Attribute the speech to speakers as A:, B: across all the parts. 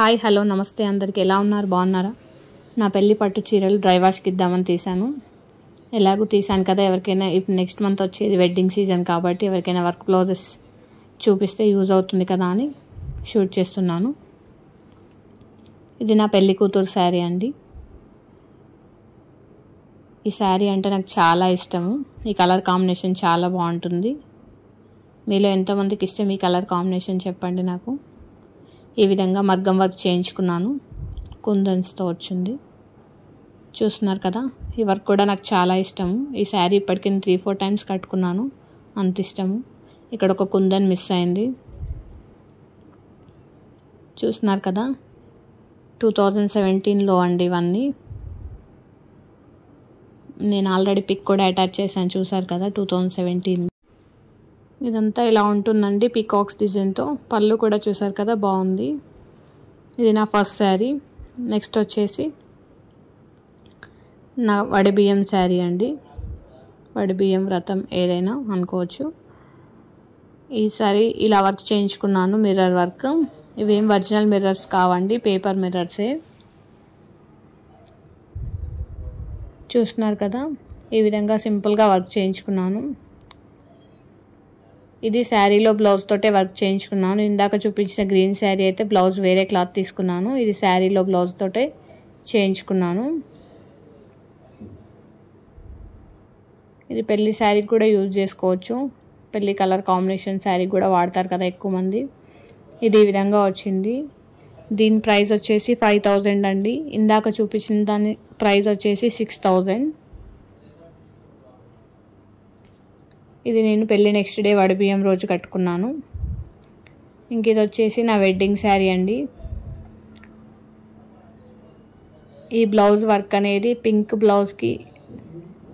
A: hi hello నమస్తే అందరికి ఎలా ఉన్నారు బాగున్నారా నా పెళ్ళి పట్టు చీరలు డ్రై వాష్కి ఇద్దామని తీశాను ఎలాగూ తీశాను కదా ఎవరికైనా ఇప్పుడు నెక్స్ట్ మంత్ వచ్చేది వెడ్డింగ్ సీజన్ కాబట్టి ఎవరికైనా వర్క్ బ్లౌజెస్ చూపిస్తే యూజ్ అవుతుంది కదా అని షూట్ చేస్తున్నాను ఇది నా పెళ్ళి కూతురు శారీ అండి ఈ శారీ అంటే నాకు చాలా ఇష్టము ఈ కలర్ కాంబినేషన్ చాలా బాగుంటుంది మీలో ఎంతమందికి ఇష్టం ఈ కలర్ కాంబినేషన్ చెప్పండి నాకు ఈ విధంగా మర్గం వర్క్ చేయించుకున్నాను కుందన్స్తో వచ్చింది చూస్తున్నారు కదా ఈ వర్క్ కూడా నాకు చాలా ఇష్టము ఈ శారీ ఇప్పటికీ నేను త్రీ ఫోర్ టైమ్స్ కట్టుకున్నాను అంత ఇష్టము ఇక్కడ ఒక కుందన్ మిస్ అయింది చూస్తున్నారు కదా టూ థౌజండ్ సెవెంటీన్లో అండి ఇవన్నీ నేను ఆల్రెడీ పిక్ కూడా అటాచ్ చేశాను చూసారు కదా టూ థౌజండ్ సెవెంటీన్ ఇదంతా ఇలా ఉంటుందండి పీకాక్స్ డిజైన్తో పళ్ళు కూడా చూసారు కదా బాగుంది ఇది నా ఫస్ట్ శారీ నెక్స్ట్ వచ్చేసి నా వడిబియ్యం శారీ అండి వడిబియ్యం వ్రతం ఏదైనా అనుకోవచ్చు ఈ శారీ ఇలా వర్క్ చేయించుకున్నాను మిర్రర్ వర్క్ ఇవేం ఒరిజినల్ మిర్రర్స్ కావండి పేపర్ మిర్రర్సే చూస్తున్నారు కదా ఈ విధంగా సింపుల్గా వర్క్ చేయించుకున్నాను ఇది శారీలో బ్లౌజ్ తోటే వర్క్ చేయించుకున్నాను ఇందాక చూపించిన గ్రీన్ శారీ అయితే బ్లౌజ్ వేరే క్లాత్ తీసుకున్నాను ఇది శారీలో బ్లౌజ్ తోటే చేయించుకున్నాను ఇది పెళ్లి శారీకి కూడా యూజ్ చేసుకోవచ్చు పెళ్లి కలర్ కాంబినేషన్ శారీ కూడా వాడతారు కదా ఎక్కువ మంది ఇది ఈ విధంగా వచ్చింది దీని ప్రైస్ వచ్చేసి ఫైవ్ అండి ఇందాక చూపించిన దాని ప్రైస్ వచ్చేసి సిక్స్ థౌజండ్ ఇది నేను పెళ్ళి నెక్స్ట్ డే వడబియ్యం రోజు కట్టుకున్నాను ఇంక ఇది వచ్చేసి నా వెడ్డింగ్ శారీ అండి ఈ బ్లౌజ్ వర్క్ అనేది పింక్ బ్లౌజ్కి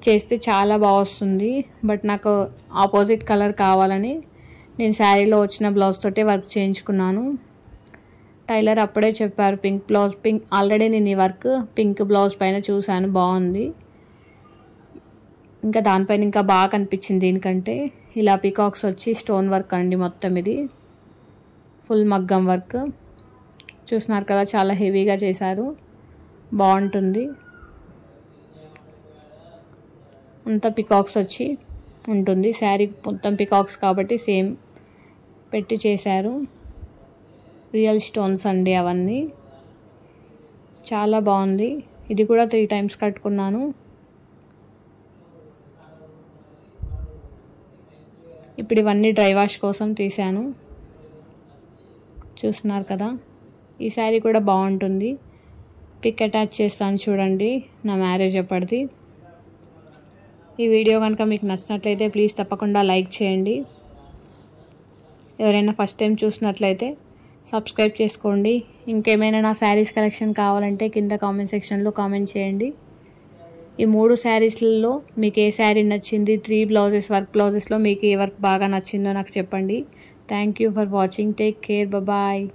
A: చేస్తే చాలా బాగా వస్తుంది బట్ నాకు ఆపోజిట్ కలర్ కావాలని నేను శారీలో వచ్చిన బ్లౌజ్ తోటే వర్క్ చేయించుకున్నాను టైలర్ అప్పుడే చెప్పారు పింక్ బ్లౌజ్ పింక్ ఆల్రెడీ నేను ఈ వర్క్ పింక్ బ్లౌజ్ పైన చూశాను బాగుంది ఇంకా దానిపైన ఇంకా బాగా కనిపించింది దీనికంటే ఇలా పికాక్స్ వచ్చి స్టోన్ వర్క్ అండి మొత్తం ఇది ఫుల్ మగ్గం వర్క్ చూస్తున్నారు కదా చాలా హెవీగా చేశారు బాగుంటుంది అంతా పికాక్స్ వచ్చి ఉంటుంది శారీ మొత్తం పికాక్స్ కాబట్టి సేమ్ పెట్టి చేశారు రియల్ స్టోన్స్ అండి అవన్నీ చాలా బాగుంది ఇది కూడా త్రీ టైమ్స్ కట్టుకున్నాను ఇప్పుడు ఇవన్నీ డ్రై వాష్ కోసం తీశాను చూస్తున్నారు కదా ఈ శారీ కూడా బాగుంటుంది పిక్ అటాచ్ చేస్తాను చూడండి నా మ్యారేజ్ అప్పటిది ఈ వీడియో కనుక మీకు నచ్చినట్లయితే ప్లీజ్ తప్పకుండా లైక్ చేయండి ఎవరైనా ఫస్ట్ టైం చూసినట్లయితే సబ్స్క్రైబ్ చేసుకోండి ఇంకేమైనా నా శారీస్ కలెక్షన్ కావాలంటే కింద కామెంట్ సెక్షన్లో కామెంట్ చేయండి ఈ మూడు శారీస్లలో మీకు ఏ శారీ నచ్చింది త్రీ బ్లౌజెస్ వర్క్ బ్లౌజెస్లో మీకు ఏ వర్క్ బాగా నచ్చిందో నాకు చెప్పండి thank you for watching take care bye